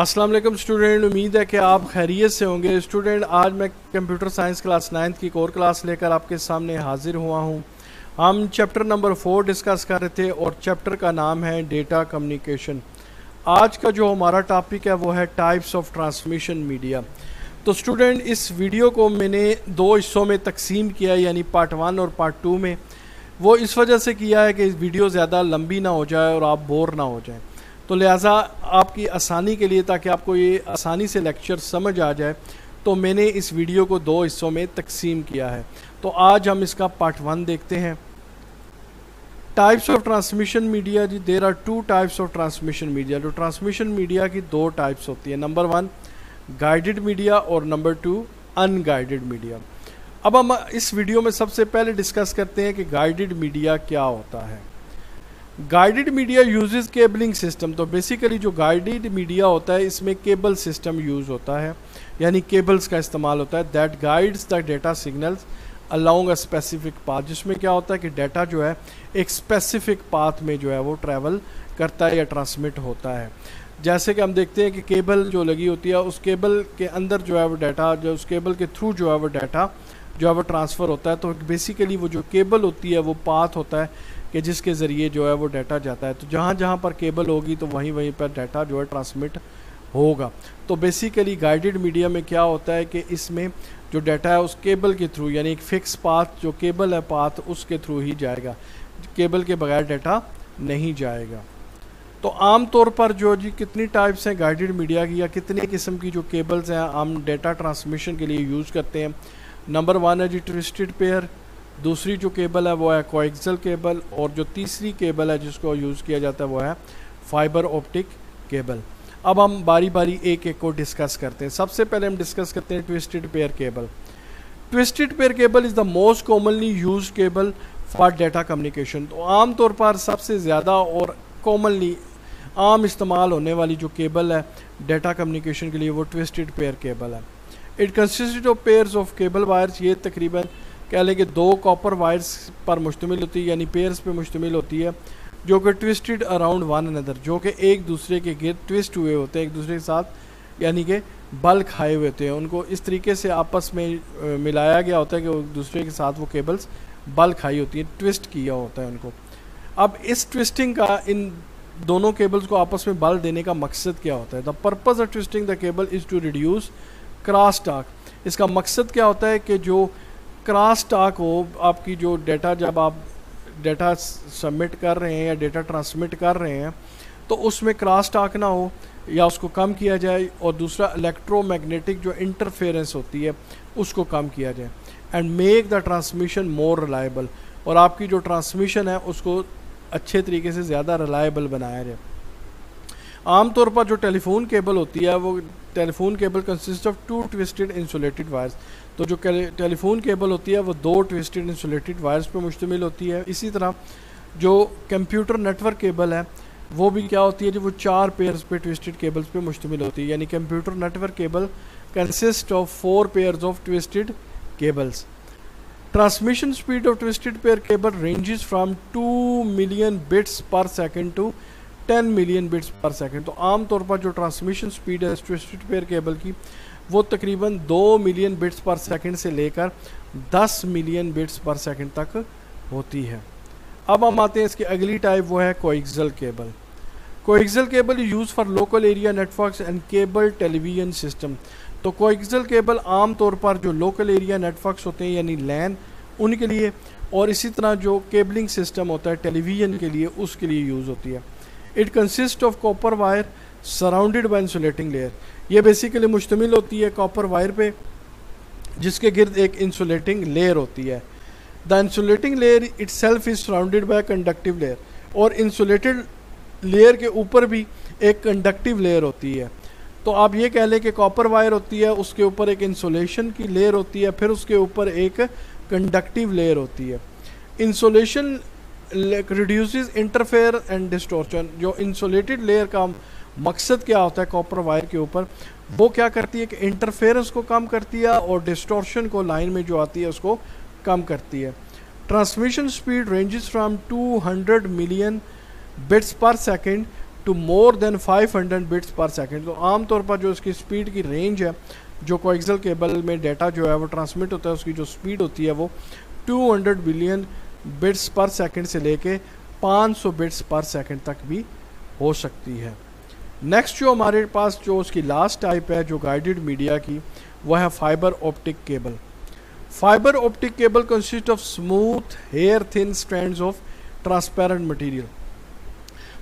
السلام علیکم سٹوڈنٹ امید ہے کہ آپ خیریت سے ہوں گے اسٹوڈنٹ آج میں کمپیوٹر سائنس کلاس نائنتھ کی کور کلاس لے کر آپ کے سامنے حاضر ہوا ہوں ہم چیپٹر نمبر فور ڈسکس کر رہے تھے اور چیپٹر کا نام ہے ڈیٹا کمیونیکیشن آج کا جو ہمارا ٹاپک ہے وہ ہے ٹائپس آف ٹرانسمیشن میڈیا تو اسٹوڈنٹ اس ویڈیو کو میں نے دو حصوں میں تقسیم کیا یعنی پارٹ ون اور پارٹ ٹو میں وہ اس وجہ سے کیا ہے کہ ویڈیو زیادہ لمبی نہ ہو جائے اور آپ بور نہ ہو جائیں تو لہٰذا آپ کی آسانی کے لیے تاکہ آپ کو یہ آسانی سے لیکچر سمجھ آ جائے تو میں نے اس ویڈیو کو دو حصوں میں تقسیم کیا ہے تو آج ہم اس کا پارٹ ون دیکھتے ہیں ٹائپس آف ٹرانسمیشن میڈیا جی there are two types of transmission media جو ٹرانسمیشن میڈیا کی دو ٹائپس ہوتی ہیں نمبر ون گائیڈڈ میڈیا اور number two unguided media اب ہم اس ویڈیو میں سب سے پہلے ڈسکس کرتے ہیں کہ گائیڈڈ میڈیا کیا ہوتا ہے guided media uses cabling system تو بیسیکلی جو گائیڈڈ میڈیا ہوتا ہے اس میں کیبل سسٹم یوز ہوتا ہے یعنی کیبلز کا استعمال ہوتا ہے that guides the data signals along a specific path جس میں کیا ہوتا ہے کہ ڈیٹا جو ہے ایک اسپیسیفک پاتھ میں جو ہے وہ ٹریول کرتا ہے یا ٹرانسمٹ ہوتا ہے جیسے کہ ہم دیکھتے ہیں کہ کیبل جو لگی ہوتی ہے اس کیبل کے اندر جو ہے وہ ڈیٹا جو اس کیبل کے تھرو جو ہے وہ ڈیٹا جو ہے وہ ٹرانسفر ہوتا ہے تو بیسیکلی وہ جو کیبل ہوتی ہے وہ پاتھ ہوتا ہے کہ جس کے ذریعے جو ہے وہ ڈیٹا جاتا ہے تو جہاں جہاں پر کیبل ہوگی تو وہیں وہیں پر ڈیٹا جو ہے ٹرانسمٹ ہوگا تو بیسیکلی گائیڈڈ میڈیا میں کیا ہوتا ہے کہ اس میں جو ڈیٹا ہے اس کیبل کے تھرو یعنی ایک فکس پاتھ جو کیبل ہے پاتھ اس کے تھرو ہی جائے گا کیبل کے بغیر ڈیٹا نہیں جائے گا تو عام طور پر جو جی کتنی ٹائپس ہیں گائیڈڈ میڈیا کی یا کتنی قسم کی جو کیبلز ہیں عام ڈیٹا ٹرانسمیشن کے لیے یوز کرتے ہیں نمبر ون ہے جی ٹوسٹڈ پیئر دوسری جو کیبل ہے وہ ہے کویکزل کیبل اور جو تیسری کیبل ہے جس کو یوز کیا جاتا ہے وہ ہے فائبر آپٹک کیبل اب ہم باری باری ایک ایک کو ڈسکس کرتے ہیں سب سے پہلے ہم ڈسکس کرتے ہیں twisted pair cable twisted pair cable is the most commonly use cable for data communication تو عام طور پر سب سے زیادہ اور کامنلی عام استعمال ہونے والی جو کیبل ہے ڈیٹا کمیونیکیشن کے لیے وہ ٹویسٹڈ پیئر کیبل ہے it consist pairs of cable wires یہ تقریباً کہہ لیں کہ دو کاپر وائرس پر مشتمل ہوتی ہے یعنی پیئرس پہ مشتمل ہوتی ہے جو کہ ٹوسٹڈ اراؤنڈ ون اندر جو کہ ایک دوسرے کے گرد ٹوسٹ ہوئے ہوتے ہیں ایک دوسرے کے ساتھ یعنی کہ بل کھائے ہوئے ہوتے ہیں ان کو اس طریقے سے آپس میں ملایا گیا ہوتا ہے کہ ایک دوسرے کے ساتھ وہ کیبلز بل کھائی ہوتی ہیں ٹوسٹ کیا ہوتا ہے ان کو اب اس ٹوسٹنگ کا ان دونوں کیبلز کو آپس میں بل دینے کا مقصد کیا ہوتا ہے the purpose of twisting the cable is to reduce cross talk اس کا مقصد کیا ہوتا ہے کہ جو کراس ٹاک ہو آپ کی جو ڈیٹا جب آپ ڈیٹا سبمٹ کر رہے ہیں یا ڈیٹا ٹرانسمٹ کر رہے ہیں تو اس میں کراس ٹاک نہ ہو یا اس کو کم کیا جائے اور دوسرا الیکٹرو میگنیٹک جو انٹرفیرنس ہوتی ہے اس کو کم کیا جائے and make the transmission more reliable اور آپ کی جو ٹرانسمیشن ہے اس کو اچھے طریقے سے زیادہ ریلائبل بنایا جائے عام طور پر جو فون کیبل ہوتی ہے وہ phone cable consist of two twisted insulated wires تو جو ٹیلی فون کیبل ہوتی ہے وہ دو ٹویسٹڈ انسولیٹڈ وائرس پہ مشتمل ہوتی ہے اسی طرح جو کمپیوٹر نیٹورک کیبل ہے وہ بھی کیا ہوتی ہے جو جی، وہ چار پیئرز پہ ٹویسٹڈ کیبلز پہ مشتمل ہوتی ہے یعنی computer network cable consist of four pairs of twisted cables transmission speed of twisted pair cable ranges from two million bits per second to ten million bits per second تو عام طور پر جو ٹرانسمیشن اسپیڈ ہے twisted cable کی وہ تقریباً دو ملین بٹس پر سیکنڈ سے لے کر دس ملین بٹس پر سیکنڈ تک ہوتی ہے اب ہم آتے ہیں اس کی اگلی ٹائپ وہ ہے coaxial cable coaxial cable use for local area networks and cable television system تو کوئگزل کیبل عام طور پر جو لوکل ایریا نیٹ ورکس ہوتے ہیں یعنی لین ان کے لیے اور اسی طرح جو کیبلنگ سسٹم ہوتا ہے ٹیلی ویژن کے لیے اس کے لیے یوز ہوتی ہے it consist of copper wire surrounded by insulating layer یہ بیسیکلی مشتمل ہوتی ہے کاپر وائر پہ جس کے گرد ایک انسولیٹنگ لیئر ہوتی ہے the insulating layer itself is surrounded by conductive layer اور انسولیٹڈ لیئر کے اوپر بھی ایک کنڈکٹیو لیئر ہوتی ہے تو آپ یہ کہہ لیں کہ کاپر وائر ہوتی ہے اس کے اوپر ایک انسولیشن کی لیئر ہوتی ہے پھر اس کے اوپر ایک کنڈکٹیو لیئر ہوتی ہے insulation reduces interference and distortion جو انسولیٹڈ لیئر کا مقصد کیا ہوتا ہے کاپر وائر کے اوپر وہ کیا کرتی ہے کہ انٹرفیئرنس کو کم کرتی ہے اور ڈسٹورشن کو لائن میں جو آتی ہے اس کو کم کرتی ہے transmission speed ranges from two million bits per second to more than 500 hundred bits per second تو عام طور پر جو اس کی سپیڈ کی رینج ہے جو کوئگزل ایکزل کیبل میں ڈیٹا جو ہے وہ ٹرانسمٹ ہوتا ہے اس کی جو سپیڈ ہوتی ہے وہ two hundred billion bits per second سے لے کے پانچ سو پر سیکنڈ تک بھی ہو سکتی ہے نیکسٹ جو ہمارے پاس جو اس کی لاسٹ ٹائپ ہے جو گائیڈڈ میڈیا کی وہ ہے fibre optic cable fibre optic cable consist of smooth hair thin strands of transparent material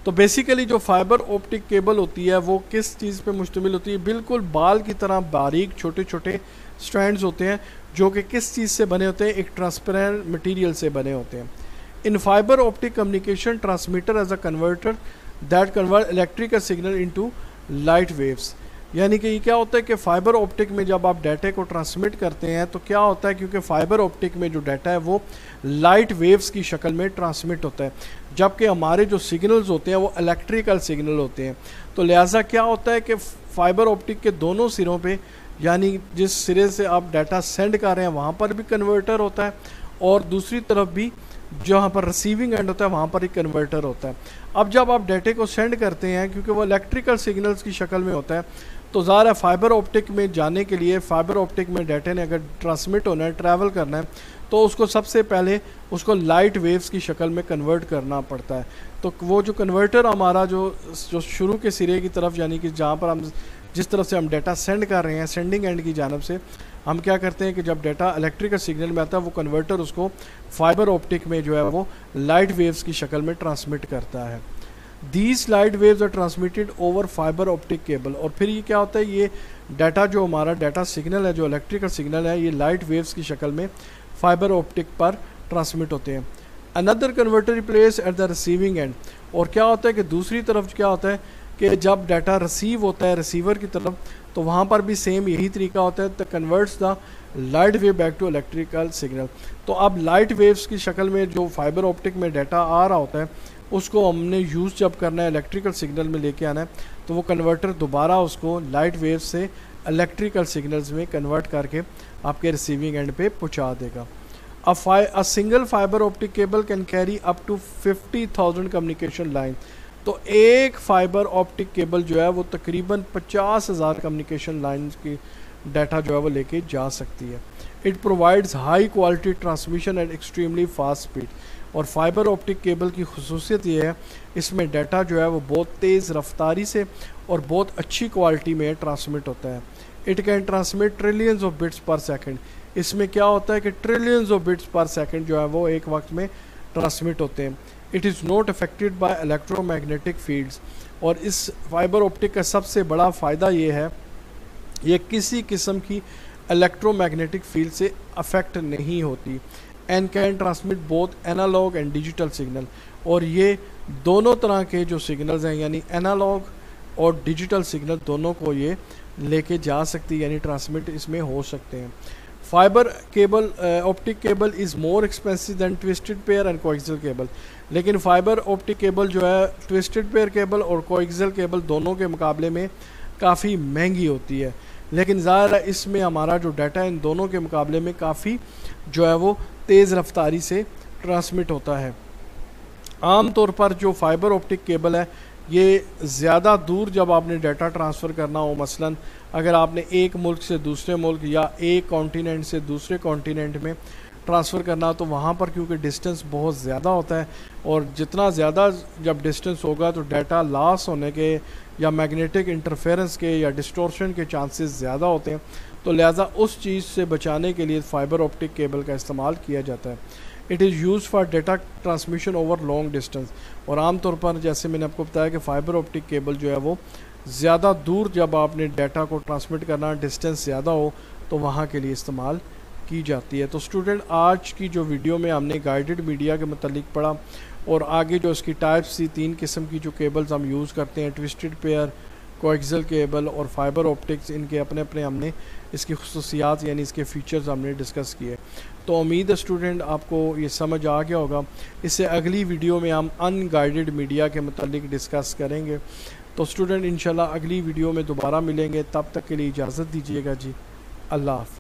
تو بیسیکلی جو فائبر آپٹک کیبل ہوتی ہے وہ کس چیز پہ مشتمل ہوتی ہے بالکل بال کی طرح باریک چھوٹے چھوٹے اسٹرینڈز ہوتے ہیں جو کہ کس چیز سے بنے ہوتے ہیں ایک ٹرانسپیرنٹ مٹیریل سے بنے ہوتے ہیں in fibre optic communication transmitter as a converter that convert electrical signal into light waves یعنی کہ یہ کیا ہوتا ہے کہ فائبر آپٹک میں جب آپ ڈیٹے کو ٹرانسمٹ کرتے ہیں تو کیا ہوتا ہے کیونکہ فائبر آپٹک میں جو ڈیٹا ہے وہ لائٹ ویوز کی شکل میں ٹرانسمٹ ہوتا ہے جبکہ ہمارے جو سگنلز ہوتے ہیں وہ الیکٹریکل سگنل ہوتے ہیں تو لہٰذا کیا ہوتا ہے کہ فائبر آپٹک کے دونوں سروں پہ یعنی جس سرے سے آپ ڈیٹا سینڈ کر رہے ہیں وہاں پر بھی کنورٹر ہوتا ہے اور دوسری طرف بھی جہاں پر ریسیونگ اینڈ ہوتا ہے وہاں پر ایک کنورٹر ہوتا ہے اب جب آپ ڈیٹے کو سینڈ کرتے ہیں کیونکہ وہ الیکٹریکل سگنلز کی شکل میں ہوتا ہے تو ظاہر ہے فائبر آپٹک میں جانے کے لیے فائبر آپٹک میں ڈیٹے نے اگر ٹرانسمٹ ہونا ہے ٹریول کرنا ہے تو اس کو سب سے پہلے اس کو لائٹ ویوز کی شکل میں کنورٹ کرنا پڑتا ہے تو وہ جو کنورٹر ہمارا جو جو شروع کے سرے کی طرف یعنی کہ جہاں پر ہم جس طرف سے ہم ڈیٹا سینڈ کر رہے ہیں سینڈنگ اینڈ کی جانب سے ہم کیا کرتے ہیں کہ جب ڈیٹا الیکٹریکل سگنل میں آتا ہے وہ کنورٹر اس کو فائبر آپٹک میں جو ہے وہ لائٹ ویوز کی شکل میں ٹرانسمٹ کرتا ہے these light waves are transmitted over fibre optic cable اور پھر یہ کیا ہوتا ہے یہ ڈیٹا جو ہمارا ڈیٹا سگنل ہے جو الیکٹریکل سگنل ہے یہ لائٹ ویوز کی شکل میں فائبر آپٹک پر ٹرانسمٹ ہوتے ہیں اندر converter place at the receiving end اور کیا ہوتا ہے کہ دوسری طرف کیا ہوتا ہے کہ جب ڈیٹا ریسیو ہوتا ہے ریسیور کی طرف تو وہاں پر بھی سیم یہی طریقہ ہوتا ہے تو converts the light wave back to electrical signal تو اب لائٹ ویوز کی شکل میں جو فائبر آپٹک میں ڈیٹا آ رہا ہوتا ہے اس کو ہم نے یوز جب کرنا ہے الیکٹریکل سگنل میں لے کے آنا ہے تو وہ کنورٹر دوبارہ اس کو لائٹ ویو سے الیکٹریکل سگنلز میں کنورٹ کر کے آپ کے ریسیونگ اینڈ پہ پہنچا دے گا single fibre optic cable can carry up to fifty thousand communication line تو ایک فائبر آپٹک کیبل جو ہے وہ تقریباً پچاس ہزار کمیونیکیشن لائنز کی ڈیٹا جو ہے وہ لے کے جا سکتی ہے it provides high quality transmission at extremely fast speed اور فائبر آپٹک کیبل کی خصوصیت یہ ہے اس میں ڈیٹا جو ہے وہ بہت تیز رفتاری سے اور بہت اچھی کوالٹی میں ٹرانسمٹ ہوتا ہے it can transmit trillions of bits per second اس میں کیا ہوتا ہے کہ trillions of bits per second جو ہے وہ ایک وقت میں ٹرانسمٹ ہوتے ہیں it is not affected by electromagnetic fields اور اس فائبر آپٹک کا سب سے بڑا فائدہ یہ ہے یہ کسی قسم کی الیکٹرو میگنیٹک فیلڈ سے افیکٹ نہیں ہوتی and can transmit both analogue and digital signal اور یہ دونوں طرح کے جو سگنلز ہیں یعنی اینالاگ اور ڈیجیٹل سگنل دونوں کو یہ لے کے جا سکتی یعنی ٹرانسمٹ اس میں ہو سکتے ہیں fibre cable optic cable is more expensive than twisted pair and coaxial cable لیکن فائبر آپٹک کیبل جو ہے ٹوسٹڈ پیئر کیبل اور کوئگزل کیبل دونوں کے مقابلے میں کافی مہنگی ہوتی ہے لیکن ظاہر ہے اس میں ہمارا جو ڈیٹا ہے ان دونوں کے مقابلے میں کافی جو ہے وہ تیز رفتاری سے ٹرانسمٹ ہوتا ہے عام طور پر جو فائبر آپٹک کیبل ہے یہ زیادہ دور جب آپ نے ڈیٹا ٹرانسفر کرنا ہو مثلا اگر آپ نے ایک ملک سے دوسرے ملک یا ایک کانٹیننٹ سے دوسرے کانٹیننٹ میں ٹرانسفر کرنا تو وہاں پر کیونکہ ڈسٹنس بہت زیادہ ہوتا ہے اور جتنا زیادہ جب ڈسٹنس ہوگا تو ڈیٹا لاس ہونے کے یا میگنیٹک انٹرفیرنس کے یا ڈسٹورشن کے چانسز زیادہ ہوتے ہیں تو لہٰذا اس چیز سے بچانے کے لیے فائبر آپٹک کیبل کا استعمال کیا جاتا ہے it is use for data transmission over long distance اور عام طور پر جیسے میں نے آپ کو بتایا کہ فائبر آپٹک کیبل جو ہے وہ زیادہ دور جب آپ نے ڈیٹا کو ٹرانسمٹ کرنا ڈسٹینس زیادہ ہو تو وہاں کے لیے استعمال کی جاتی ہے تو اسٹوڈنٹ آج کی جو ویڈیو میں ہم نے گائیڈڈ میڈیا کے متعلق پڑھا اور آگے جو اس کی ٹائپس سی تین قسم کی جو کیبلز ہم یوز کرتے ہیں ٹوسٹڈ پیئر کویکزل کیبل اور فائبر آپٹکس ان کے اپنے اپنے ہم نے اس کی خصوصیات یعنی اس کے فیچرز ہم نے ڈسکس کیے تو امید اسٹوڈنٹ آپ کو یہ سمجھ آ گیا ہوگا اس سے اگلی ویڈیو میں ہم ان گائیڈڈ میڈیا کے متعلق ڈسکس کریں گے تو اسٹوڈنٹ انشاءاللہ اگلی ویڈیو میں دوبارہ ملیں گے تب تک کے لیے اجازت دیجیے گا جی اللہ حافظ